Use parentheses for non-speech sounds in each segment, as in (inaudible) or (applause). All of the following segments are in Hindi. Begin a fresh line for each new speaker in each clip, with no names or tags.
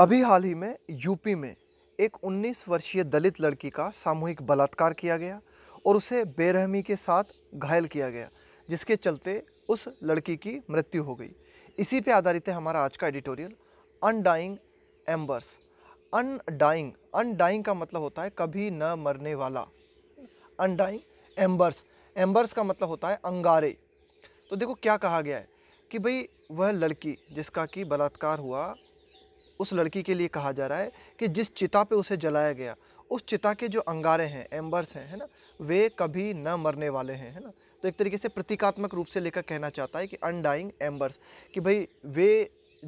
अभी हाल ही में यूपी में एक 19 वर्षीय दलित लड़की का सामूहिक बलात्कार किया गया और उसे बेरहमी के साथ घायल किया गया जिसके चलते उस लड़की की मृत्यु हो गई इसी पे आधारित है हमारा आज का editorial undying embers undying undying का मतलब होता है कभी न मरने वाला अनडाइंग एम्बर्स एम्बर्स का मतलब होता है अंगारे तो देखो क्या कहा गया है कि भाई वह लड़की जिसका कि बलात्कार हुआ उस लड़की के लिए कहा जा रहा है कि जिस चिता पे उसे जलाया गया उस चिता के जो अंगारे हैं एम्बर्स हैं है ना वे कभी न मरने वाले हैं है ना तो एक तरीके से प्रतीकात्मक रूप से लेकर कहना चाहता है कि अनडाइंग एम्बर्स कि भाई वे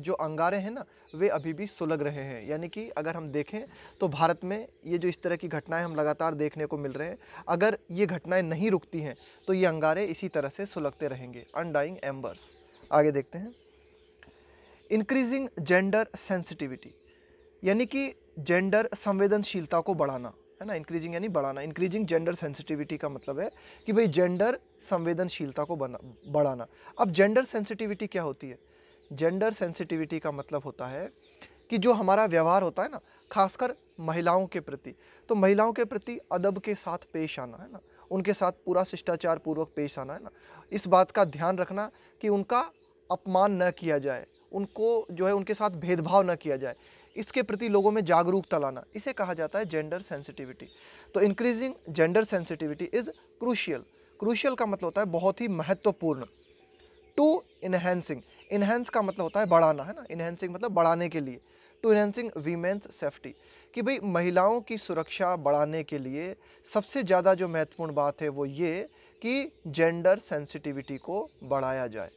जो अंगारे हैं ना वे अभी भी सुलग रहे हैं यानी कि अगर हम देखें तो भारत में ये जो इस तरह की घटनाएं हम लगातार देखने को मिल रहे हैं अगर ये घटनाएं नहीं रुकती हैं तो ये अंगारे इसी तरह से सुलगते रहेंगे अनडाइंग एम्बर्स आगे देखते हैं इंक्रीजिंग जेंडर सेंसिटिविटी यानी कि जेंडर संवेदनशीलता को बढ़ाना है ना इंक्रीजिंग यानी बढ़ाना इंक्रीजिंग जेंडर सेंसिटिविटी का मतलब है कि भाई जेंडर संवेदनशीलता को बना बढ़ाना अब जेंडर सेंसिटिविटी क्या होती है जेंडर सेंसिटिविटी का मतलब होता है कि जो हमारा व्यवहार होता है ना खासकर महिलाओं के प्रति तो महिलाओं के प्रति अदब के साथ पेश आना है ना उनके साथ पूरा शिष्टाचार पूर्वक पेश आना है ना इस बात का ध्यान रखना कि उनका अपमान न किया जाए उनको जो है उनके साथ भेदभाव ना किया जाए इसके प्रति लोगों में जागरूकता लाना इसे कहा जाता है जेंडर सेंसिटिविटी तो increasing gender sensitivity is crucial crucial का मतलब होता है बहुत ही महत्वपूर्ण टू इन्हेंसिंग इन्हेंस का मतलब होता है बढ़ाना है ना इन्हेंसिंग मतलब बढ़ाने के लिए टू इन्हेंसिंग वीमेंस सेफ्टी कि भाई महिलाओं की सुरक्षा बढ़ाने के लिए सबसे ज़्यादा जो महत्वपूर्ण बात है वो ये कि जेंडर सेंसिटिविटी को बढ़ाया जाए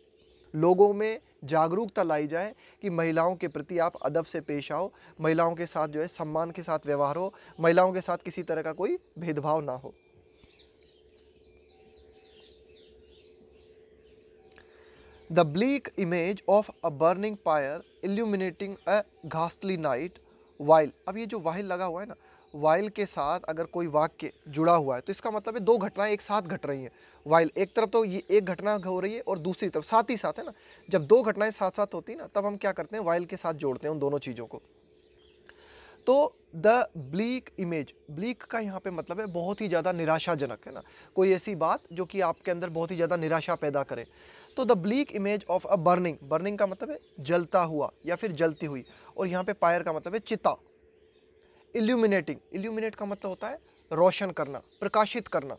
लोगों में जागरूकता लाई जाए कि महिलाओं के प्रति आप अदब से पेश आओ महिलाओं के साथ जो है सम्मान के साथ व्यवहार हो महिलाओं के साथ किसी तरह का कोई भेदभाव ना हो the bleak image of a burning pyre illuminating a ghastly night while अब ये जो वाहिल लगा हुआ है ना वाइल के साथ अगर कोई वाक्य जुड़ा हुआ है तो इसका मतलब है दो घटनाएं एक साथ घट रही हैं वाइल एक तरफ तो ये एक घटना हो रही है और दूसरी तरफ साथ ही साथ है ना जब दो घटनाएं साथ साथ होती ना तब हम क्या करते हैं वाइल के साथ जोड़ते हैं उन दोनों चीज़ों को तो द ब्लीक इमेज ब्लीक का यहाँ पे मतलब है बहुत ही ज़्यादा निराशाजनक है ना कोई ऐसी बात जो कि आपके अंदर बहुत ही ज़्यादा निराशा पैदा करे तो the bleak image of a burning burning का मतलब है जलता हुआ या फिर जलती हुई और यहाँ पे पायर का मतलब है चिता इल्यूमिनेटिंग इल्यूमिनेट का मतलब होता है रोशन करना प्रकाशित करना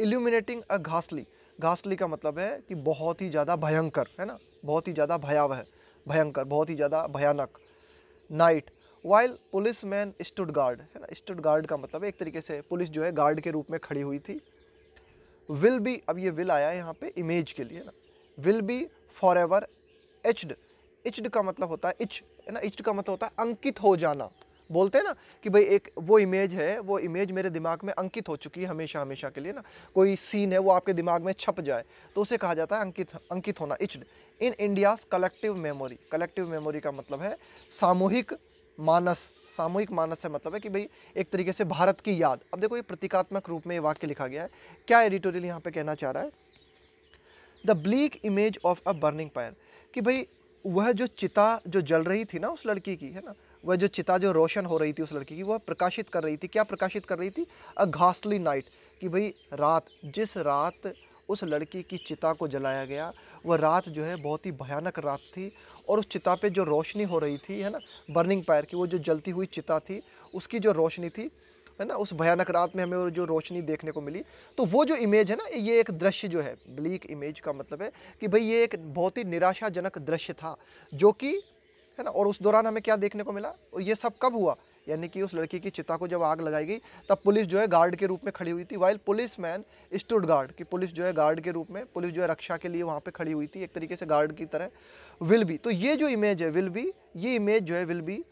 इल्यूमिनेटिंग अ घासली घासली का मतलब है कि बहुत ही ज़्यादा भयंकर है ना बहुत ही ज़्यादा भयावह भयंकर बहुत ही ज़्यादा भयानक night while police man stood guard है ना स्टूड गार्ड का मतलब एक तरीके से पुलिस जो है गार्ड के रूप में खड़ी हुई थी विल बी अब ये विल आया यहाँ पे इमेज के लिए ना will be forever etched etched का मतलब होता है इच है ना इच्ड का मतलब होता है अंकित हो जाना बोलते हैं ना कि भाई एक वो इमेज है वो इमेज मेरे दिमाग में अंकित हो चुकी है हमेशा हमेशा के लिए ना कोई सीन है वो आपके दिमाग में छप जाए तो उसे कहा जाता है अंकित अंकित होना etched in India's collective memory collective memory का मतलब है सामूहिक मानस सामूहिक मानस से मतलब है कि भाई एक तरीके से भारत की याद अब देखो ये प्रतीकात्मक रूप में ये वाक्य लिखा गया है क्या एडिटोरियल यहाँ पे कहना चाह रहा है the bleak image of a burning pyre कि भाई वह जो चिता जो जल रही थी ना उस लड़की की है ना वह जो चिता जो रोशन हो रही थी उस लड़की की वह प्रकाशित कर रही थी क्या प्रकाशित कर रही थी अ घास्टली नाइट कि भाई रात जिस रात उस लड़की की चिता को जलाया गया वह रात जो है बहुत ही भयानक रात थी और उस चिता पे जो रोशनी हो रही थी है ना बर्निंग पायर की वो जो जलती हुई चिता थी उसकी जो रोशनी थी है ना उस भयानक रात में हमें जो रोशनी देखने को मिली तो वो जो इमेज है ना ये एक दृश्य जो है ब्लीक इमेज का मतलब है कि भाई ये एक बहुत ही निराशाजनक दृश्य था जो कि है ना और उस दौरान हमें क्या देखने को मिला और ये सब कब हुआ यानी कि उस लड़की की चिता को जब आग लगाई गई तब पुलिस जो है गार्ड के रूप में खड़ी हुई थी while police man stood guard की पुलिस जो है गार्ड के रूप में पुलिस जो है रक्षा के लिए वहाँ पे खड़ी हुई थी एक तरीके से गार्ड की तरह विल बी तो ये जो इमेज है विल बी ये इमेज जो है विल बी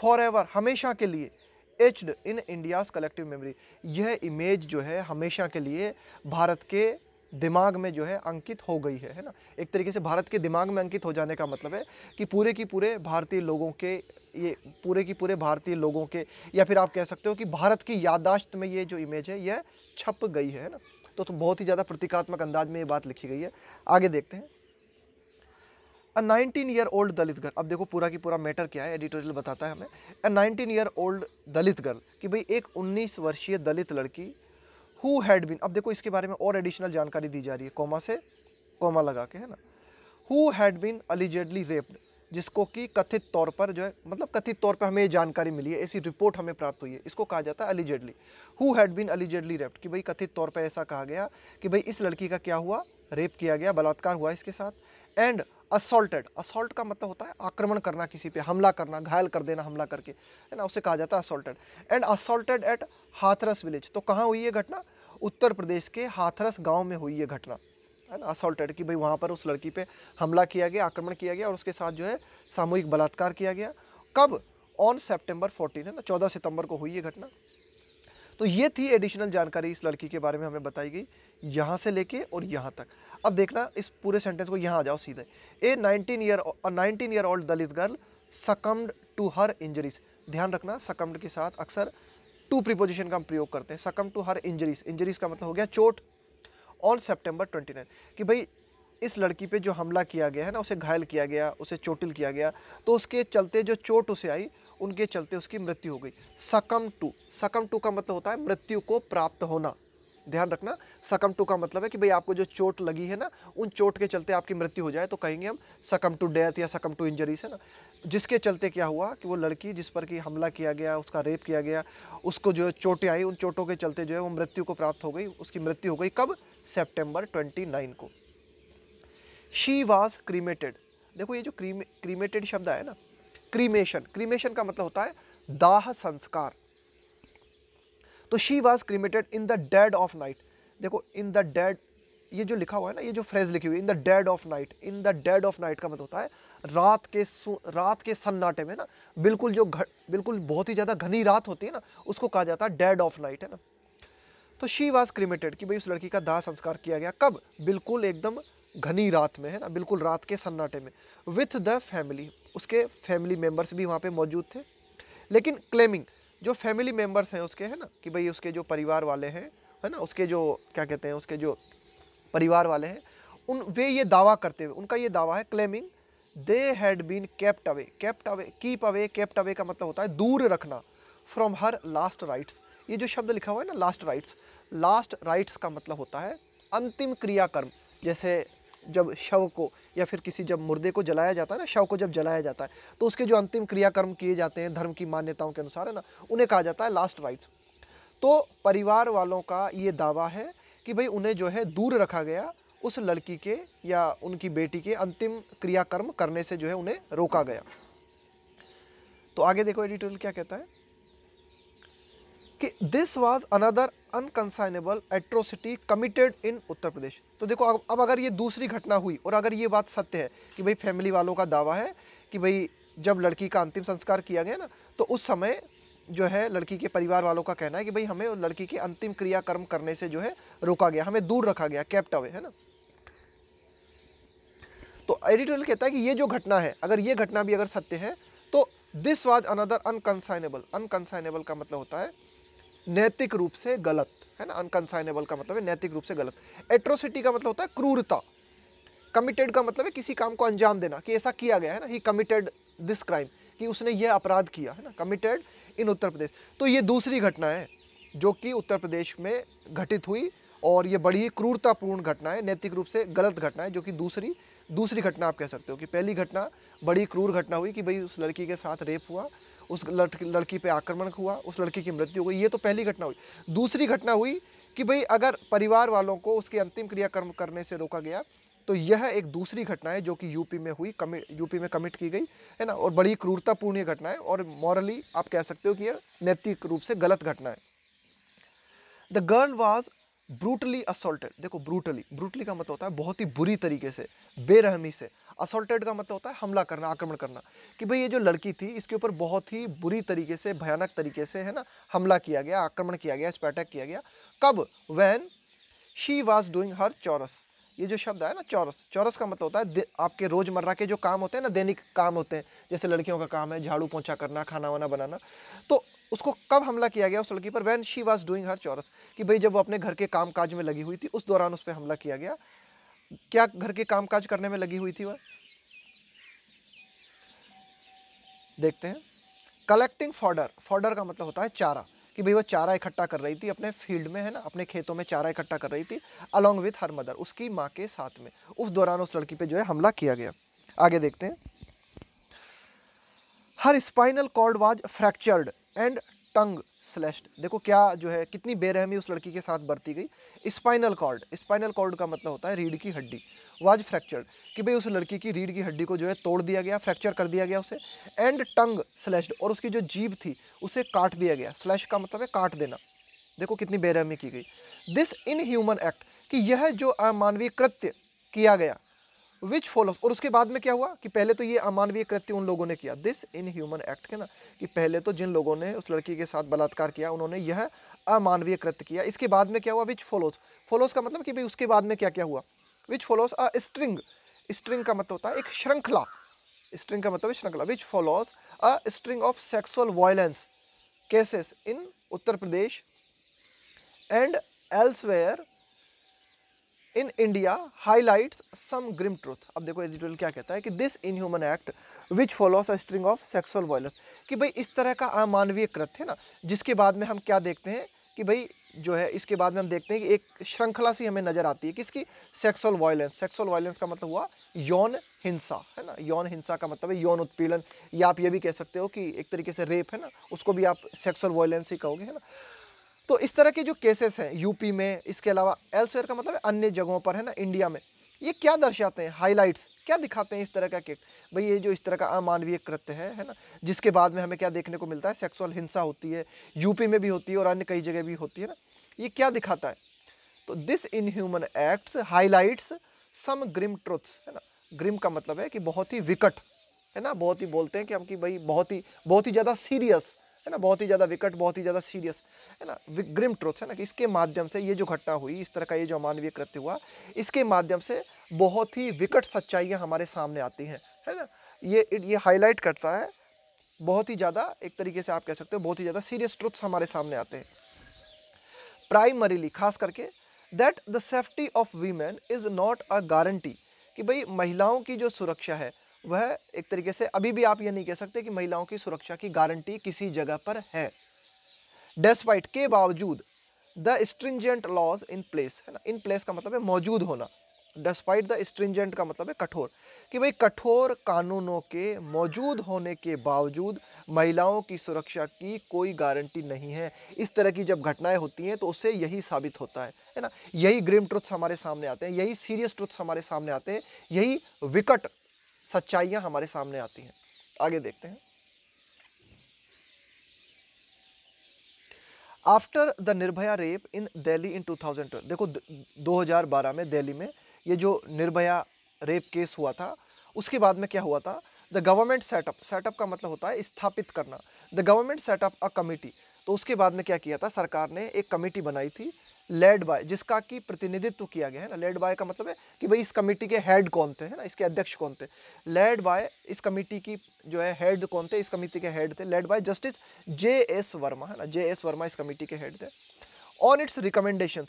फॉर एवर हमेशा के लिए etched in India's collective memory यह इमेज जो है हमेशा के लिए भारत के दिमाग में जो है अंकित हो गई है है ना एक तरीके से भारत के दिमाग में अंकित हो जाने का मतलब है कि पूरे की पूरे भारतीय लोगों के ये पूरे की पूरे भारतीय लोगों के या फिर आप कह सकते हो कि भारत की यादाश्त में ये जो इमेज है यह छप गई है ना तो, तो बहुत ही ज़्यादा प्रतीकात्मक अंदाज में ये बात लिखी गई है आगे देखते हैं a nineteen year old Dalit girl अब देखो पूरा की पूरा मैटर क्या है एडिटोरियल बताता है हमें a nineteen year old Dalit girl कि भाई एक उन्नीस वर्षीय दलित लड़की हु हैड बिन अब देखो इसके बारे में और एडिशनल जानकारी दी जा रही है कोमा से कोमा लगा के है ना who had been allegedly raped जिसको कि कथित तौर पर जो है मतलब कथित तौर पर हमें ये जानकारी मिली है ऐसी रिपोर्ट हमें प्राप्त हुई है इसको कहा जाता है allegedly who had been allegedly raped कि भाई कथित तौर पर ऐसा कहा गया कि भाई इस लड़की का क्या हुआ रेप किया गया बलात्कार हुआ इसके साथ एंड असोल्टेड असोल्ट का मतलब होता है आक्रमण करना किसी पे हमला करना घायल कर देना हमला करके है ना उसे कहा जाता है assaulted and assaulted at Hathras village तो कहाँ हुई ये घटना उत्तर प्रदेश के हाथरस गांव में हुई है घटना है ना असोल्टेड कि भाई वहाँ पर उस लड़की पे हमला किया गया आक्रमण किया गया और उसके साथ जो है सामूहिक बलात्कार किया गया कब ऑन सेप्टेम्बर फोर्टीन है ना चौदह सितम्बर को हुई है घटना तो ये थी एडिशनल जानकारी इस लड़की के बारे में हमें बताई गई यहाँ से लेके और यहाँ तक अब देखना इस पूरे सेंटेंस को यहाँ आ जाओ सीधे a nineteen year nineteen year old Dalit girl succumbed to her injuries ध्यान रखना सकम्ड के साथ अक्सर टू प्रीपोजिशन का हम प्रयोग करते हैं सकम टू हर इंजरीज इंजरीज का मतलब हो गया चोट ऑन सेप्टेम्बर नाइन कि भाई इस लड़की पे जो हमला किया गया है ना उसे घायल किया गया उसे चोटिल किया गया तो उसके चलते जो चोट उसे आई उनके चलते उसकी मृत्यु हो गई सकम टू सकम टू का मतलब होता है मृत्यु को प्राप्त होना ध्यान रखना सकम टू का मतलब है कि भाई आपको जो चोट लगी है ना उन चोट के चलते आपकी मृत्यु हो जाए तो कहेंगे हम सकम टू डेथ या सकम टू इंजरीज है ना जिसके चलते क्या हुआ कि वो लड़की जिस पर कि हमला किया गया उसका रेप किया गया उसको जो चोटें आई उन चोटों के चलते जो है वो मृत्यु को प्राप्त हो गई उसकी मृत्यु हो गई कब सेप्टेम्बर ट्वेंटी को शी वॉज क्रीमेटेड देखो ये जो क्रीम क्रीमेटेड शब्द आया ना क्रीमेशन क्रीमेशन का मतलब होता है दाह संस्कार तो she was cremated in the dead of night देखो इन द डेड ये जो लिखा हुआ है ना ये जो फ्रेज लिखी हुई in the dead of night in the dead of night का मतलब होता है रात के रात के सन्नाटे में ना बिल्कुल जो घ, बिल्कुल बहुत ही ज़्यादा घनी रात होती है ना उसको कहा जाता है डेड ऑफ नाइट है ना तो शी वाज क्रीमेटेड कि भाई उस लड़की का दाह संस्कार किया गया कब बिल्कुल एकदम घनी रात में है ना बिल्कुल रात के सन्नाटे में विथ द फैमिली उसके फैमिली मेम्बर्स भी वहाँ पर मौजूद थे लेकिन क्लेमिंग जो फैमिली मेम्बर्स हैं उसके है ना कि भाई उसके जो परिवार वाले हैं है ना उसके जो क्या कहते हैं उसके जो परिवार वाले हैं उन वे ये दावा करते हुए उनका ये दावा है claiming they had been kept away kept away keep away kept away का मतलब होता है दूर रखना फ्रॉम हर लास्ट राइट्स ये जो शब्द लिखा हुआ है ना लास्ट राइट्स लास्ट राइट्स का मतलब होता है अंतिम क्रियाकर्म जैसे जब शव को या फिर किसी जब मुर्दे को जलाया जाता है ना शव को जब जलाया जाता है तो उसके जो अंतिम क्रियाकर्म किए जाते हैं धर्म की मान्यताओं के अनुसार है ना उन्हें कहा जाता है लास्ट राइट्स तो परिवार वालों का ये दावा है कि भाई उन्हें जो है दूर रखा गया उस लड़की के या उनकी बेटी के अंतिम क्रियाकर्म करने से जो है उन्हें रोका गया तो आगे देखो एडिटोरियल क्या कहता है कि this was another unconscionable atrocity committed in Uttar Pradesh तो देखो अब अगर ये दूसरी घटना हुई और अगर ये बात सत्य है कि भाई फैमिली वालों का दावा है कि भाई जब लड़की का अंतिम संस्कार किया गया ना तो उस समय जो है लड़की के परिवार वालों का कहना है कि भाई हमें लड़की के अंतिम क्रियाकर्म करने से जो है रोका गया हमें दूर रखा गया कैप्ट अवे है ना तो एडिटोरियल कहता है कि ये जो घटना है अगर ये घटना भी अगर सत्य है तो this was another unconscionable unconscionable का मतलब होता है नैतिक रूप से गलत है ना अनकंसाइनेबल का मतलब है नैतिक रूप से गलत एट्रोसिटी का मतलब होता है क्रूरता कमिटेड का मतलब है किसी काम को अंजाम देना कि ऐसा किया गया है ना ही कमिटेड दिस क्राइम कि उसने यह अपराध किया है ना कमिटेड इन उत्तर प्रदेश तो ये दूसरी घटना है जो कि उत्तर प्रदेश में घटित हुई और ये बड़ी ही क्रूरतापूर्ण घटना है नैतिक रूप से गलत घटना है जो कि दूसरी दूसरी घटना आप कह सकते हो कि पहली घटना बड़ी क्रूर घटना हुई कि भाई उस लड़की के साथ रेप हुआ उस लड़की लड़की पे आक्रमण हुआ उस लड़की की मृत्यु हुई ये तो पहली घटना हुई दूसरी घटना हुई कि भाई अगर परिवार वालों को उसके अंतिम क्रियाकर्म करने से रोका गया तो यह एक दूसरी घटना है जो कि यूपी में हुई कमिट यूपी में कमिट की गई है ना और बड़ी क्रूरतापूर्ण ये घटना है और मॉरली आप कह सकते हो कि यह नैतिक रूप से गलत घटना है the girl was brutally assaulted देखो ब्रूटली ब्रूटली का मतलब होता है बहुत ही बुरी तरीके से बेरहमी से असोल्टेड का मतलब होता है हमला करना आक्रमण करना कि भाई ये जो लड़की थी इसके ऊपर बहुत ही बुरी तरीके से भयानक तरीके से है ना हमला किया गया आक्रमण किया गया इस पर अटैक किया गया कब when she was doing her chores ये जो शब्द है ना चौरस चौरस का मतलब होता है आपके रोज़मर्रा के जो काम होते हैं ना दैनिक काम होते हैं जैसे लड़कियों का काम है झाड़ू पोछा करना खाना वाना बनाना तो उसको कब हमला किया गया उस लड़की पर when she was doing her chores कि भाई जब वो अपने घर के काम काज में लगी हुई थी उस दौरान उस पर हमला किया गया क्या घर के काम काज करने में लगी हुई थी वह देखते हैं कलेक्टिंग फॉर्डर फॉर्डर का मतलब होता है चारा कि भाई वो चारा इकट्ठा कर रही थी अपने फील्ड में है ना अपने खेतों में चारा इकट्ठा कर रही थी अलॉन्ग विथ हर मदर उसकी माँ के साथ में उस दौरान उस लड़की पे जो है हमला किया गया आगे देखते हैं her spinal cord was fractured and tongue slashed देखो क्या जो है कितनी बेरहमी उस लड़की के साथ बरती गई स्पाइनल कॉर्ड स्पाइनल कॉर्ड का मतलब होता है रीढ़ की हड्डी वाज फ्रैक्चर्ड कि भाई उस लड़की की रीढ़ की हड्डी को जो है तोड़ दिया गया फ्रैक्चर कर दिया गया उसे एंड टंग स्लैश्ड और उसकी जो जीभ थी उसे काट दिया गया स्लैश का मतलब है काट देना देखो कितनी बेरहमी की गई दिस इनह्यूमन एक्ट कि यह जो अमानवीय कृत्य किया गया विच फॉलोस और उसके बाद में क्या हुआ कि पहले तो ये अमानवीय कृत्य उन लोगों ने किया दिस इन ह्यूमन एक्ट के ना कि पहले तो जिन लोगों ने उस लड़की के साथ बलात्कार किया उन्होंने यह अमानवीय कृत्य किया इसके बाद में क्या हुआ विच फॉलोस फॉलोस का मतलब कि भाई उसके बाद में क्या क्या हुआ which follows a string string का मतलब होता है एक श्रृंखला स्ट्रिंग का मतलब श्रृंखला which follows a string of sexual violence cases in Uttar Pradesh and elsewhere in India highlights some grim truth अब देखो एडिटोरियल क्या कहता है कि this inhuman act which follows a string of sexual violence कि भाई इस तरह का अमानवीय कृत्य है ना जिसके बाद में हम क्या देखते हैं कि भाई जो है इसके बाद में हम देखते हैं कि एक श्रृंखला सी हमें नज़र आती है किसकी सेक्सुअल वायलेंस सेक्सुअल वायलेंस का मतलब हुआ यौन हिंसा है ना यौन हिंसा का मतलब है यौन उत्पीड़न या आप ये भी कह सकते हो कि एक तरीके से रेप है ना उसको भी आप सेक्सुअल वायलेंस ही कहोगे है ना तो इस तरह के जो केसेस हैं यूपी में इसके अलावा एल्सवेयर का मतलब अन्य जगहों पर है ना इंडिया में ये क्या दर्शाते हैं हाईलाइट्स क्या दिखाते हैं इस तरह का किट भाई ये जो इस तरह का अमानवीय कृत्य है है ना जिसके बाद में हमें क्या देखने को मिलता है सेक्सुअल हिंसा होती है यूपी में भी होती है और अन्य कई जगह भी होती है ना ये क्या दिखाता है तो this inhuman acts highlights some grim truths है ना ग्रिम का मतलब है कि बहुत ही विकट है ना बहुत ही बोलते हैं कि हम कि भाई बहुत ही बहुत ही ज़्यादा सीरियस है ना बहुत ही ज़्यादा विकट बहुत ही ज़्यादा सीरियस है ना ग्रिम ट्रोथ है ना कि इसके माध्यम से ये जो घटना हुई इस तरह का ये जो अमानवीय कृत्य हुआ इसके माध्यम से बहुत ही विकट सच्चाइयाँ हमारे सामने आती हैं है ना ये ये हाईलाइट करता है बहुत ही ज़्यादा एक तरीके से आप कह सकते हो बहुत ही ज़्यादा सीरियस ट्रुथ्स हमारे सामने आते हैं प्राइमरीली खास करके that the safety of women is not a guarantee कि भाई महिलाओं की जो सुरक्षा है वह एक तरीके से अभी भी आप ये नहीं कह सकते कि महिलाओं की सुरक्षा की गारंटी किसी जगह पर है डेस्पाइट के बावजूद the stringent laws in place है ना इन प्लेस का मतलब है मौजूद होना डेस्पाइट द स्ट्रिंजेंट का मतलब है कठोर कि भाई कठोर कानूनों के मौजूद होने के बावजूद महिलाओं की सुरक्षा की कोई गारंटी नहीं है इस तरह की जब घटनाएं होती हैं तो उससे यही साबित होता है है ना यही ग्रिम ट्रुथ्स हमारे सामने आते हैं यही सीरियस ट्रुथ्स हमारे सामने आते हैं यही विकट सच्चाइयां हमारे सामने आती हैं आगे देखते हैं after the Nirbhaya rape in Delhi in 2012 देखो 2012 में दिल्ली में ये जो निर्भया रेप केस हुआ था उसके बाद में क्या हुआ था द गवर्नमेंट सेटअप सेटअप का मतलब होता है स्थापित करना the government set up a committee तो उसके बाद में क्या किया था सरकार ने एक कमेटी बनाई थी लेड बाय जिसका कि प्रतिनिधित्व किया गया है ना लेड बाय का मतलब है कि भाई इस कमेटी के हेड कौन थे है ना इसके अध्यक्ष कौन थे लेड बाय इस कमेटी की जो है हेड कौन थे इस कमेटी के हेड थे led by justice J S Verma है ना जे एस वर्मा इस कमेटी के हेड थे ऑन इट्स रिकमेंडेशन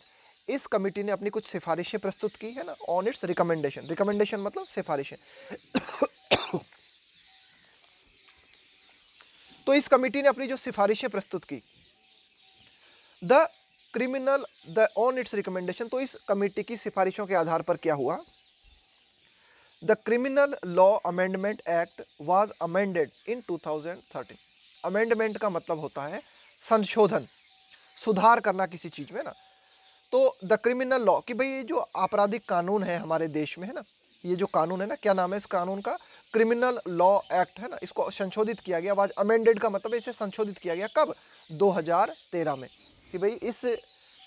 इस कमेटी ने अपनी कुछ सिफारिशें प्रस्तुत की है ना ऑन इट्स रिकमेंडेशन रिकमेंडेशन मतलब सिफारिशें (coughs) तो इस कमेटी ने अपनी जो सिफारिशें प्रस्तुत की the criminal the on its recommendation तो इस कमेटी की सिफारिशों के आधार पर क्या हुआ the criminal law amendment act was amended in 2013 amendment का मतलब होता है संशोधन सुधार करना किसी चीज़ में ना तो द क्रिमिनल लॉ कि भाई ये जो आपराधिक कानून है हमारे देश में है ना ये जो कानून है ना क्या नाम है इस कानून का क्रिमिनल लॉ एक्ट है ना इसको संशोधित किया गया आज अमेंडेड का मतलब इसे संशोधित किया गया कब 2013 में कि भाई इस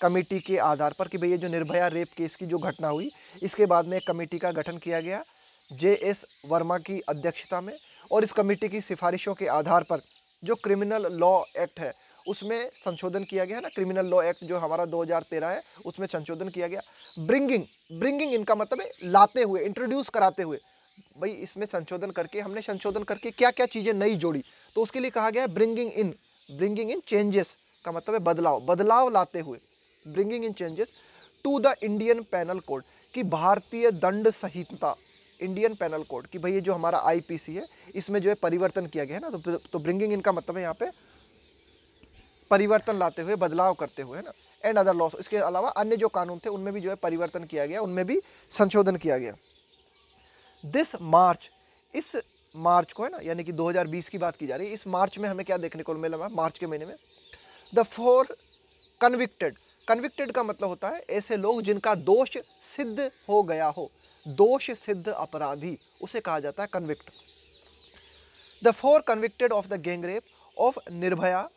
कमेटी के आधार पर कि भाई ये जो निर्भया रेप केस की जो घटना हुई इसके बाद में एक कमेटी का गठन किया गया जे एस वर्मा की अध्यक्षता में और इस कमेटी की सिफारिशों के आधार पर जो क्रिमिनल लॉ एक्ट है उसमें संशोधन किया गया है ना क्रिमिनल लॉ एक्ट जो हमारा 2013 है उसमें संशोधन किया गया ब्रिंगिंग ब्रिंगिंग इनका मतलब है लाते हुए इंट्रोड्यूस कराते हुए भाई इसमें संशोधन करके हमने संशोधन करके क्या क्या चीज़ें नई जोड़ी तो उसके लिए कहा गया है bringing in bringing in changes का मतलब है बदलाव बदलाव लाते हुए bringing in changes to the Indian penal code कि भारतीय दंड संहिता इंडियन पैनल कोड कि भाई ये जो हमारा आईपीसी है इसमें जो है परिवर्तन किया गया है ना तो तो ब्रिंगिंग इन का मतलब है यहाँ पे परिवर्तन लाते हुए बदलाव करते हुए है ना एंड अदर लॉस इसके अलावा अन्य जो कानून थे उनमें भी जो है परिवर्तन किया गया उनमें भी संशोधन किया गया दिस मार्च इस मार्च को है ना यानी कि 2020 की बात की जा रही है इस मार्च में हमें क्या देखने को मिला मार्च के महीने में द फोर कन्विक्टेड कन्विक्टेड का मतलब होता है ऐसे लोग जिनका दोष सिद्ध हो गया हो दोष सिद्ध अपराधी उसे कहा जाता है convict the four convicted of the gangrape of Nirbhaya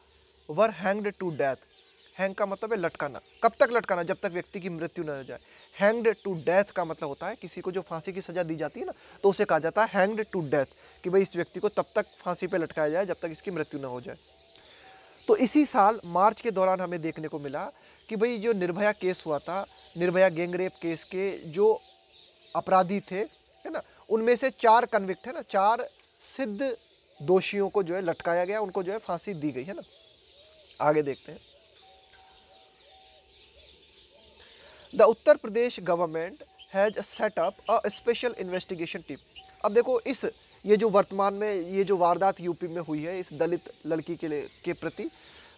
were hanged to death hang का मतलब है लटकाना कब तक लटकाना जब तक व्यक्ति की मृत्यु न हो जाए हैंग्ड टू डेथ का मतलब होता है किसी को जो फांसी की सज़ा दी जाती है ना तो उसे कहा जाता है हैंग्ड टू डेथ कि भाई इस व्यक्ति को तब तक फांसी पे लटकाया जाए जब तक इसकी मृत्यु ना हो जाए तो इसी साल मार्च के दौरान हमें देखने को मिला कि भाई जो निर्भया केस हुआ था निर्भया गैंगरेप केस के जो अपराधी थे है ना उनमें से चार कन्विक्ट है ना चार सिद्ध दोषियों को जो है लटकाया गया उनको जो है फांसी दी गई है ना आगे देखते हैं the Uttar Pradesh government has set up a special investigation team अब देखो इस ये जो वर्तमान में ये जो वारदात यूपी में हुई है इस दलित लड़की के लिए के प्रति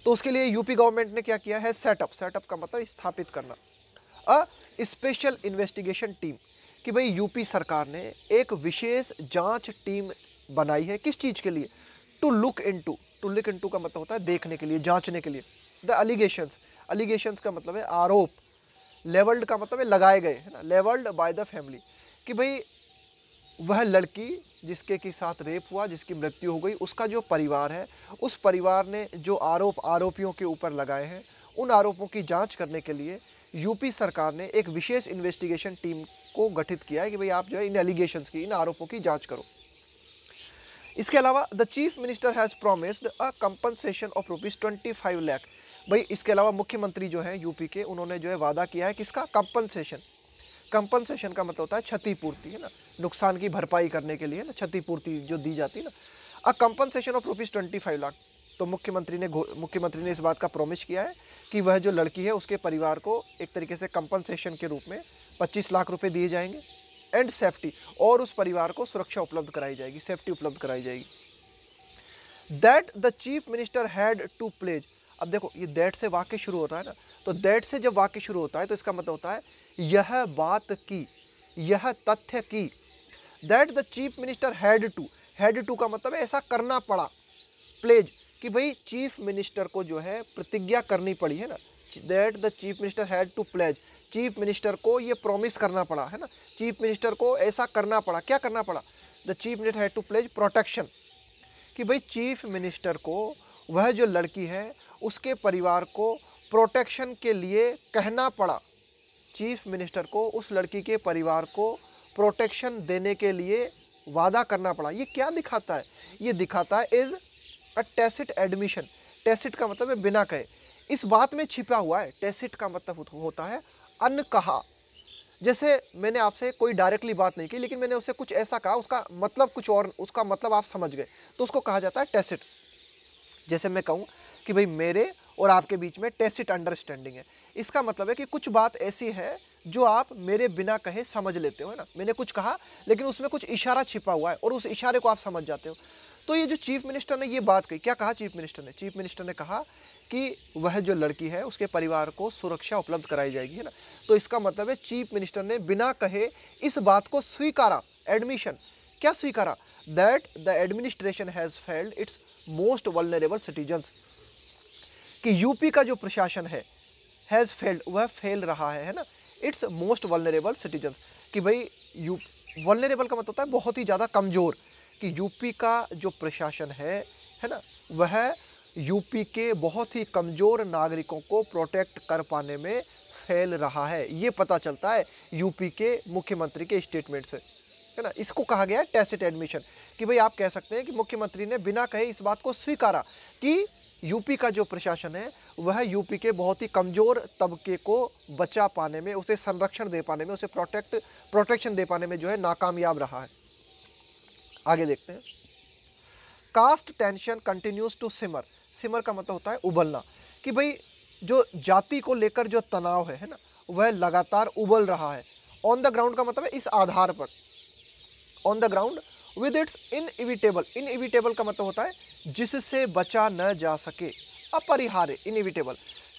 तो उसके लिए यूपी गवर्नमेंट ने क्या किया है सेटअप सेटअप का मतलब स्थापित करना अ स्पेशल इन्वेस्टिगेशन टीम कि भाई यूपी सरकार ने एक विशेष जांच टीम बनाई है किस चीज़ के लिए to look into to look into का मतलब होता है देखने के लिए जांचने के लिए द अलीगेशंस अलीगेशंस का मतलब है आरोप लेवल्ड का मतलब है लगाए गए है ना लेवल्ड बाय द फैमिली कि भाई वह लड़की जिसके के साथ रेप हुआ जिसकी मृत्यु हो गई उसका जो परिवार है उस परिवार ने जो आरोप आरोपियों के ऊपर लगाए हैं उन आरोपों की जांच करने के लिए यूपी सरकार ने एक विशेष इन्वेस्टिगेशन टीम को गठित किया है कि भाई आप जो है इन एलिगेशन की इन आरोपों की जाँच करो इसके अलावा the chief minister has promised a compensation of rupees twenty five lakh भाई इसके अलावा मुख्यमंत्री जो है यूपी के उन्होंने जो है वादा किया है किसका कंपनसेशन कंपनसेशन का मतलब होता है क्षतिपूर्ति है ना नुकसान की भरपाई करने के लिए ना क्षतिपूर्ति जो दी जाती है ना a compensation of rupees twenty five lakh तो मुख्यमंत्री ने मुख्यमंत्री ने इस बात का प्रोमिस किया है कि वह जो लड़की है उसके परिवार को एक तरीके से कंपनसेशन के रूप में पच्चीस लाख रुपये दिए जाएंगे एंड सेफ्टी और उस परिवार को सुरक्षा उपलब्ध कराई जाएगी सेफ्टी उपलब्ध कराई जाएगी that the chief minister had to pledge अब देखो ये दैट से वाक्य शुरू होता है ना तो दैट से जब वाक्य शुरू होता है तो इसका मतलब होता है यह बात की यह तथ्य की that the chief minister had to had to का मतलब है ऐसा करना पड़ा प्लेज कि भाई चीफ मिनिस्टर को जो है प्रतिज्ञा करनी पड़ी है ना that the chief minister had to pledge chief minister को ये प्रॉमिस करना पड़ा है ना चीफ मिनिस्टर को ऐसा करना पड़ा क्या करना पड़ा the chief minister had to pledge protection कि भाई चीफ मिनिस्टर को वह जो लड़की है उसके परिवार को प्रोटेक्शन के लिए कहना पड़ा चीफ मिनिस्टर को उस लड़की के परिवार को प्रोटेक्शन देने के लिए वादा करना पड़ा ये क्या दिखाता है ये दिखाता है is a tacit admission tacit का मतलब है बिना कहे इस बात में छिपा हुआ है टेसिट का मतलब होता है अन कहा जैसे मैंने आपसे कोई डायरेक्टली बात नहीं की लेकिन मैंने उससे कुछ ऐसा कहा उसका मतलब कुछ और उसका मतलब आप समझ गए तो उसको कहा जाता है टेसिट जैसे मैं कहूँ कि भाई मेरे और आपके बीच में टेसिट अंडरस्टैंडिंग है इसका मतलब है कि कुछ बात ऐसी है जो आप मेरे बिना कहे समझ लेते हो है ना मैंने कुछ कहा लेकिन उसमें कुछ इशारा छिपा हुआ है और उस इशारे को आप समझ जाते हो तो ये जो चीफ मिनिस्टर ने ये बात कही क्या कहा चीफ मिनिस्टर ने चीफ मिनिस्टर ने कहा कि वह जो लड़की है उसके परिवार को सुरक्षा उपलब्ध कराई जाएगी है ना तो इसका मतलब है चीफ मिनिस्टर ने बिना कहे इस बात को स्वीकारा एडमिशन क्या स्वीकारा that the administration has failed its most vulnerable citizens कि यूपी का जो प्रशासन है हैज़ फेल्ड वह फेल रहा है है ना इट्स मोस्ट वलनरेबल सिटीजन्स कि भाई यू वलनरेबल का मतलब होता है बहुत ही ज़्यादा कमज़ोर कि यूपी का जो प्रशासन है है ना वह यूपी के बहुत ही कमज़ोर नागरिकों को प्रोटेक्ट कर पाने में फैल रहा है ये पता चलता है यूपी के मुख्यमंत्री के स्टेटमेंट से है ना इसको कहा गया है टेस्ट एडमिशन कि भाई आप कह सकते हैं कि मुख्यमंत्री ने बिना कहे इस बात को स्वीकारा कि यूपी का जो प्रशासन है वह यूपी के बहुत ही कमज़ोर तबके को बचा पाने में उसे संरक्षण दे पाने में उसे प्रोटेक्ट प्रोटेक्शन दे पाने में जो है नाकामयाब रहा है आगे देखते हैं caste tension continues to simmer simmer का मतलब होता है उबलना कि भाई जो जाति को लेकर जो तनाव है है ना वह लगातार उबल रहा है ऑन द ग्राउंड का मतलब है इस आधार पर on the ground with its inevitable का मतलब होता है जिससे बचा न जा सके अपरिहार्य inevitable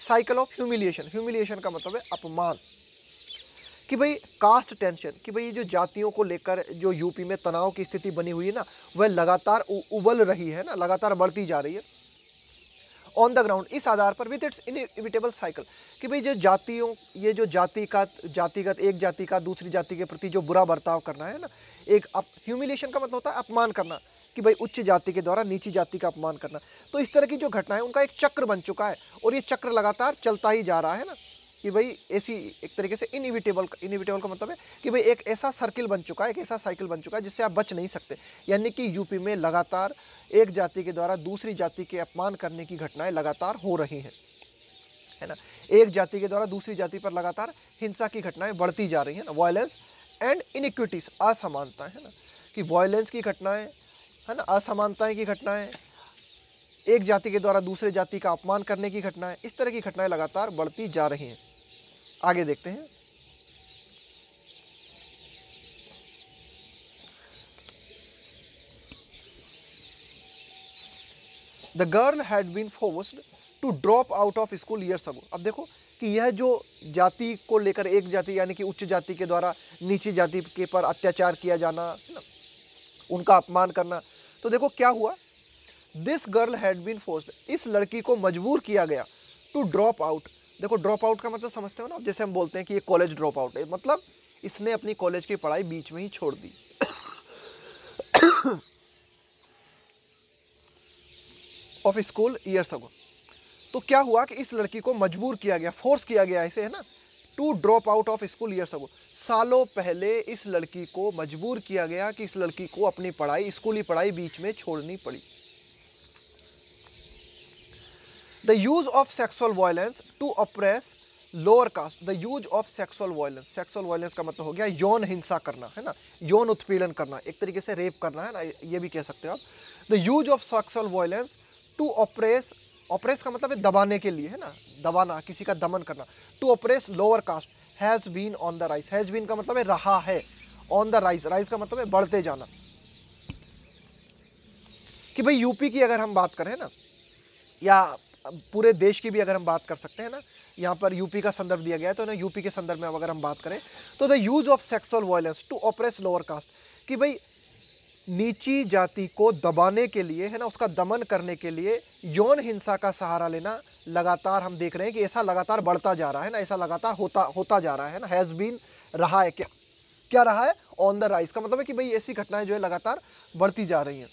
cycle of humiliation humiliation का मतलब है अपमान कि भाई कास्ट टेंशन कि भाई ये जो जातियों को लेकर जो यूपी में तनाव की स्थिति बनी हुई है ना वह लगातार उबल रही है ना लगातार बढ़ती जा रही है ऑन द ग्राउंड इस आधार पर विथ इट्स इनिविटेबल साइकिल कि भाई जो जातियों ये जो जाति का जातिगत एक जाति का दूसरी जाति के प्रति जो बुरा बर्ताव करना है ना एक ह्यूमिलेशन का मतलब होता है अपमान करना कि भाई उच्च जाति के द्वारा नीची जाति का अपमान करना तो इस तरह की जो घटनाएं उनका एक चक्र बन चुका है और ये चक्र लगातार चलता ही जा रहा है ना कि भाई ऐसी एक तरीके से इनिविटेबल इनिविटेबल का मतलब है कि भाई एक ऐसा सर्किल बन चुका है एक ऐसा साइकिल बन चुका है जिससे आप बच नहीं सकते यानी कि यूपी में लगातार एक जाति के द्वारा दूसरी जाति के अपमान करने की घटनाएं लगातार हो रही हैं है ना एक जाति के द्वारा दूसरी जाति पर लगातार हिंसा की घटनाएँ बढ़ती जा रही हैं ना वायलेंस एंड इनिक्विटीज़ असमानता है ना कि वायलेंस की घटनाएँ है ना असमानताएं की घटनाएं एक जाति के द्वारा दूसरे जाति का अपमान करने की घटनाएं इस तरह की घटनाएं लगातार बढ़ती जा रही हैं आगे देखते हैं the girl had been forced to drop out of school years ago अब देखो कि यह जो जाति को लेकर एक जाति यानी कि उच्च जाति के द्वारा नीची जाति के पर अत्याचार किया जाना उनका अपमान करना तो देखो क्या हुआ this girl had been forced इस लड़की को मजबूर किया गया टू ड्रॉप आउट देखो ड्रॉप आउट का मतलब समझते हो ना जैसे हम बोलते हैं कि ये कॉलेज ड्रॉप आउट है मतलब इसने अपनी कॉलेज की पढ़ाई बीच में ही छोड़ दी ऑफ स्कूल ईयर्स अगो तो क्या हुआ कि इस लड़की को मजबूर किया गया फोर्स किया गया इसे है ना to drop out of school years ago सालों पहले इस लड़की को मजबूर किया गया कि इस लड़की को अपनी पढ़ाई स्कूली पढ़ाई बीच में छोड़नी पड़ी the use of sexual violence to oppress lower caste the use of sexual violence sexual violence का मतलब हो गया यौन हिंसा करना है ना यौन उत्पीड़न करना एक तरीके से रेप करना है ना ये भी कह सकते हो आप the use of sexual violence to oppress oppress का मतलब है दबाने के लिए है ना दबाना किसी का दमन करना to oppress lower caste has been on the rise has been का मतलब है रहा है ऑन द राइस राइस का मतलब है बढ़ते जाना कि भाई यूपी की अगर हम बात करें ना या पूरे देश की भी अगर हम बात कर सकते हैं ना यहाँ पर यूपी का संदर्भ दिया गया है तो ना यूपी के संदर्भ में अगर हम बात करें तो the use of sexual violence to oppress lower caste कि भाई नीची जाति को दबाने के लिए है ना उसका दमन करने के लिए यौन हिंसा का सहारा लेना लगातार हम देख रहे हैं कि ऐसा लगातार बढ़ता जा रहा है ना ऐसा लगातार होता होता जा रहा है ना हैज़ बीन रहा है क्या क्या रहा है ऑन द राइज का मतलब है कि भाई ऐसी घटनाएं जो है लगातार बढ़ती जा रही हैं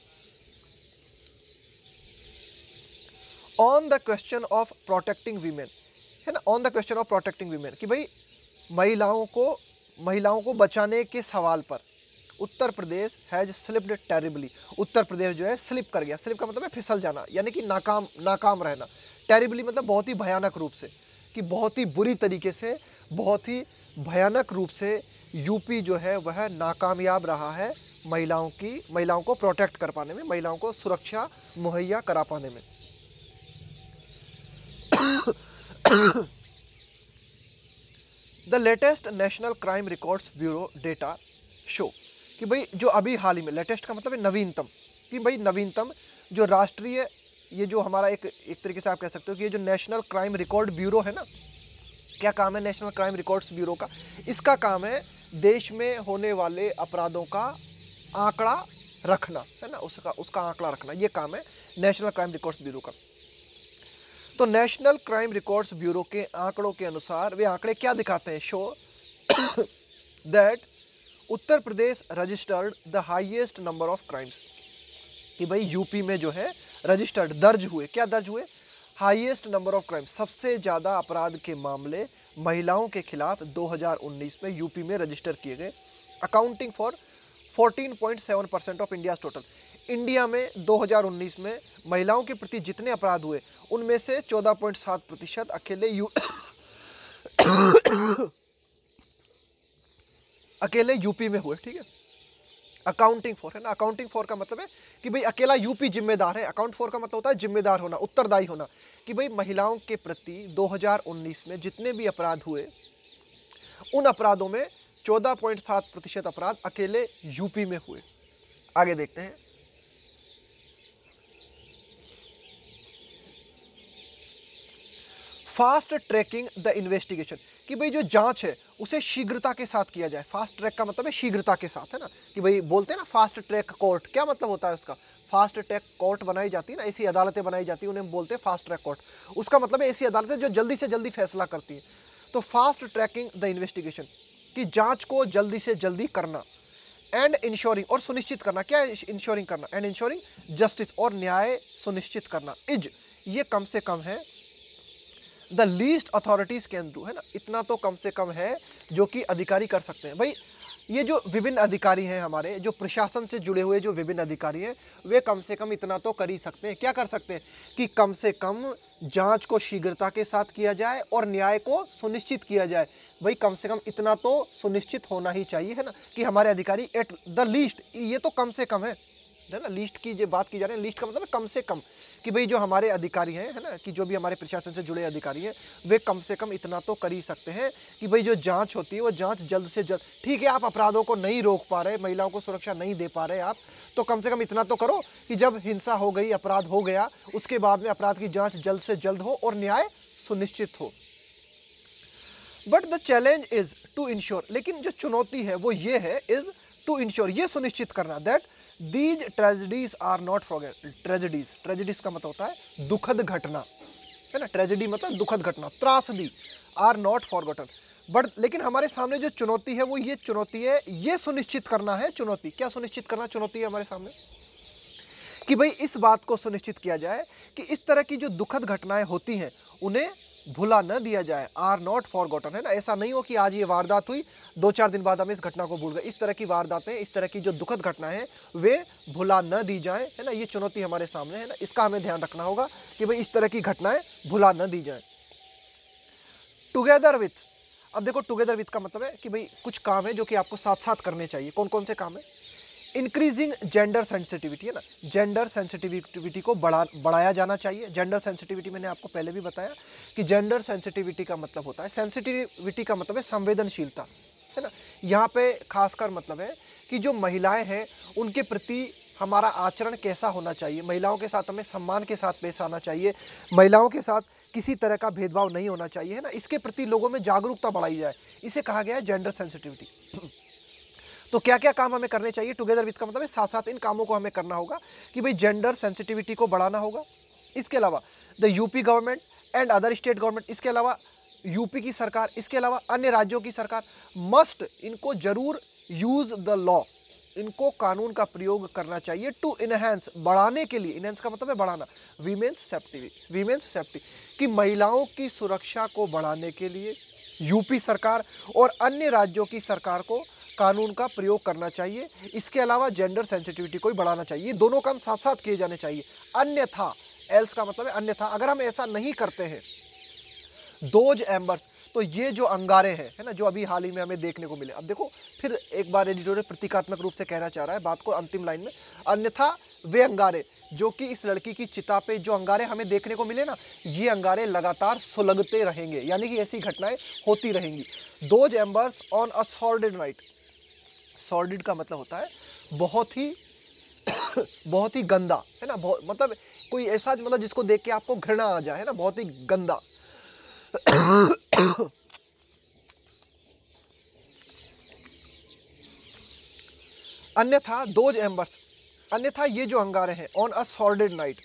on the question of protecting women है ना on the question of protecting women कि भाई महिलाओं को महिलाओं को बचाने के सवाल पर Uttar Pradesh has slipped terribly Uttar Pradesh जो है स्लिप कर गया स्लिप का मतलब है फिसल जाना यानी कि नाकाम नाकाम रहना टेरिबली मतलब बहुत ही भयानक रूप से कि बहुत ही बुरी तरीके से बहुत ही भयानक रूप से यूपी जो है वह नाकामयाब रहा है महिलाओं की महिलाओं को प्रोटेक्ट कर पाने में महिलाओं को सुरक्षा मुहैया करा पाने में the latest national crime records bureau data show कि भाई जो अभी हाल ही में लेटेस्ट का मतलब है नवीनतम कि भाई नवीनतम जो राष्ट्रीय ये जो हमारा एक एक तरीके से आप कह सकते हो कि ये जो नेशनल क्राइम रिकॉर्ड ब्यूरो है ना क्या काम है नेशनल क्राइम रिकॉर्ड्स ब्यूरो का इसका काम है देश में होने वाले अपराधों का आंकड़ा रखना है ना उसका उसका आंकड़ा रखना ये काम है नेशनल क्राइम रिकॉर्ड्स ब्यूरो का तो नेशनल क्राइम रिकॉर्ड्स ब्यूरो के आंकड़ों के अनुसार वे आंकड़े क्या दिखाते हैं show that (coughs) Uttar Pradesh registered the highest number of crimes कि भाई यूपी में जो है रजिस्टर्ड दर्ज हुए क्या दर्ज हुए हाईएस्ट नंबर ऑफ क्राइम सबसे ज़्यादा अपराध के मामले महिलाओं के खिलाफ 2019 में यूपी में रजिस्टर किए गए accounting for 14.7 percent of India total India में 2019 में महिलाओं के प्रति जितने अपराध हुए उनमें से 14.7 प्रतिशत अकेले यू अकेले यूपी में हुए ठीक है अकाउंटिंग फॉर है ना अकाउंटिंग फॉर का मतलब है कि भाई अकेला यूपी जिम्मेदार है अकाउंट फॉर का मतलब होता है जिम्मेदार होना उत्तरदायी होना कि भाई महिलाओं के प्रति 2019 में जितने भी अपराध हुए उन अपराधों में 14.7 प्रतिशत अपराध अकेले यूपी में हुए आगे देखते हैं फास्ट ट्रैकिंग द इन्वेस्टिगेशन कि भाई जो जांच है उसे शीघ्रता के साथ किया जाए फास्ट ट्रैक का मतलब है शीघ्रता के साथ है ना कि भाई बोलते हैं ना फास्ट ट्रैक कोर्ट क्या मतलब होता है उसका फास्ट ट्रैक कोर्ट बनाई जाती है ना ऐसी अदालतें बनाई जाती हैं उन्हें हम बोलते हैं फास्ट ट्रैक कोर्ट उसका मतलब है ऐसी अदालतें जो जल्दी से जल्दी फैसला करती हैं तो फास्ट ट्रैकिंग द इन्वेस्टिगेशन कि जाँच को जल्दी से जल्दी करना एंड इंश्योरिंग और सुनिश्चित करना क्या इंश्योरिंग करना एंड इंश्योरिंग जस्टिस और न्याय सुनिश्चित करना इज ये कम से कम है the least authorities can do है ना इतना तो कम से कम है जो कि अधिकारी कर सकते हैं भाई ये जो विभिन्न अधिकारी हैं हमारे जो प्रशासन से जुड़े हुए जो विभिन्न अधिकारी हैं वे कम से कम इतना तो कर ही सकते हैं क्या कर सकते हैं कि कम से कम जांच को शीघ्रता के साथ किया जाए और न्याय को सुनिश्चित किया जाए भाई कम से कम इतना तो सुनिश्चित होना ही चाहिए है ना कि हमारे अधिकारी एट द लीस्ट ये तो कम से कम है है ना लिस्ट की जो बात की जा रही है लिस्ट का मतलब कम से कम कि भाई जो हमारे अधिकारी हैं है ना कि जो भी हमारे प्रशासन से जुड़े अधिकारी हैं वे कम से कम इतना तो कर ही सकते हैं कि भाई जो जांच होती है वो जांच जल्द से जल्द ठीक है आप अपराधों को नहीं रोक पा रहे महिलाओं को सुरक्षा नहीं दे पा रहे आप तो कम से कम इतना तो करो कि जब हिंसा हो गई अपराध हो गया उसके बाद में अपराध की जाँच जल्द से जल्द हो और न्याय सुनिश्चित हो but the challenge is to ensure लेकिन जो चुनौती है वो ये है इज टू इंश्योर ये सुनिश्चित करना that these tragedies are not for tragedies tragedies का मतलब होता है दुखद घटना है ना ट्रेजडी मतलब दुखद घटना त्रासदी आर नॉट फॉरगॉटन बट लेकिन हमारे सामने जो चुनौती है वो ये चुनौती है ये सुनिश्चित करना है चुनौती क्या सुनिश्चित करना चुनौती है हमारे सामने कि भाई इस बात को सुनिश्चित किया जाए कि इस तरह की जो दुखद घटनाएं होती हैं उन्हें भुला न दिया जाए आर नॉट फॉर गॉटन है ना ऐसा नहीं हो कि आज ये वारदात हुई दो चार दिन बाद हम इस घटना को भूल गए इस तरह की वारदातें इस तरह की जो दुखद घटना है वे भुला न दी जाए है ना ये चुनौती हमारे सामने है ना इसका हमें ध्यान रखना होगा कि भाई इस तरह की घटनाएं भुला न दी जाए टुगेदर विथ अब देखो टुगेदर विथ का मतलब है कि भाई कुछ काम है जो कि आपको साथ साथ करने चाहिए कौन कौन से काम है इंक्रीजिंग जेंडर सेंसिटिविटी है ना जेंडर सेंसिटिविटी को बढ़ा बढ़ाया जाना चाहिए जेंडर सेंसिटिविटी मैंने आपको पहले भी बताया कि जेंडर सेंसिटिविटी का मतलब होता है सेंसिटिविटी का मतलब है संवेदनशीलता है ना यहाँ पे खासकर मतलब है कि जो महिलाएं हैं उनके प्रति हमारा आचरण कैसा होना चाहिए महिलाओं के साथ हमें सम्मान के साथ पेश आना चाहिए महिलाओं के साथ किसी तरह का भेदभाव नहीं होना चाहिए है ना इसके प्रति लोगों में जागरूकता बढ़ाई जाए इसे कहा गया है जेंडर सेंसिटिविटी तो क्या क्या काम हमें करने चाहिए टुगेदर विथ का मतलब है साथ साथ इन कामों को हमें करना होगा कि भाई जेंडर सेंसिटिविटी को बढ़ाना होगा इसके अलावा the UP government and other state government इसके अलावा यूपी की सरकार इसके अलावा अन्य राज्यों की सरकार मस्ट इनको जरूर यूज़ द लॉ इनको कानून का प्रयोग करना चाहिए टू इनहेंस बढ़ाने के लिए इनहेंस का मतलब है बढ़ाना वीमेंस सेफ्टी वीमेंस सेफ्टी कि महिलाओं की सुरक्षा को बढ़ाने के लिए यूपी सरकार और अन्य राज्यों की सरकार को कानून का प्रयोग करना चाहिए इसके अलावा जेंडर सेंसिटिविटी को भी बढ़ाना चाहिए दोनों काम साथ साथ किए जाने चाहिए अन्यथा एल्स का मतलब है अन्यथा अगर हम ऐसा नहीं करते हैं दोज एम्बर्स तो ये जो अंगारे हैं है ना जो अभी हाल ही में हमें देखने को मिले अब देखो फिर एक बार एडिटोरियल प्रतीकात्मक रूप से कहना चाह रहा है बात को अंतिम लाइन में अन्यथा वे अंगारे जो कि इस लड़की की चिता पे जो अंगारे हमें देखने को मिले ना ये अंगारे लगातार सुलगते रहेंगे यानी कि ऐसी घटनाएं होती रहेंगी those embers on a sordid night sordid का मतलब होता है बहुत ही (coughs) बहुत ही गंदा है ना बहुत मतलब कोई ऐसा मतलब जिसको देख के आपको घृणा आ जाए है ना बहुत ही गंदा (coughs) अन्यथा दोज एम्बर्स अन्यथा ये जो अंगारे हैं ऑन अ सॉर्डेड नाइट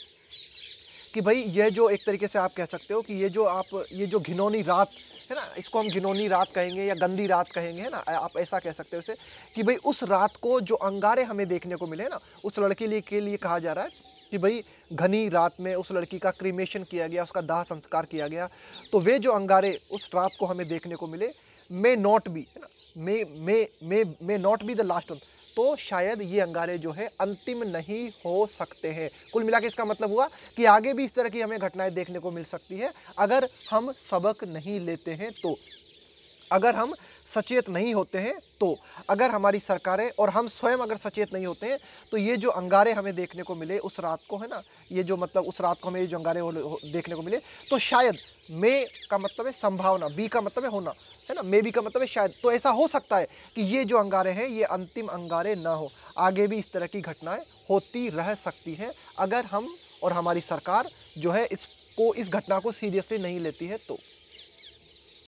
कि भाई ये जो एक तरीके से आप कह सकते हो कि ये जो आप ये जो घिनौनी रात है ना इसको हम घिनौनी रात कहेंगे या गंदी रात कहेंगे है ना आप ऐसा कह सकते हो उसे कि भाई उस रात को जो अंगारे हमें देखने को मिले ना उस लड़के लिए के लिए कहा जा रहा है कि भाई घनी रात में उस लड़की का क्रीमेशन किया गया उसका दाह संस्कार किया गया तो वे जो अंगारे उस रात को हमें देखने को मिले मे नॉट बी है ना may may may may not be the last one तो शायद ये अंगारे जो है अंतिम नहीं हो सकते हैं कुल मिला इसका मतलब हुआ कि आगे भी इस तरह की हमें घटनाएं देखने को मिल सकती है अगर हम सबक नहीं लेते हैं तो अगर हम सचेत नहीं होते हैं तो अगर हमारी सरकारें और हम स्वयं अगर सचेत नहीं होते हैं तो ये जो अंगारे हमें देखने को मिले उस रात को है ना ये जो मतलब उस रात को हमें ये जो अंगारे देखने को मिले तो शायद मे का मतलब है संभावना बी का मतलब है होना है ना मे बी का मतलब है शायद तो ऐसा हो सकता है कि ये जो अंगारे हैं ये अंतिम अंगारे ना हो आगे भी इस तरह की घटनाएं होती रह सकती हैं अगर हम और हमारी सरकार जो है इसको इस घटना को सीरियसली नहीं लेती है तो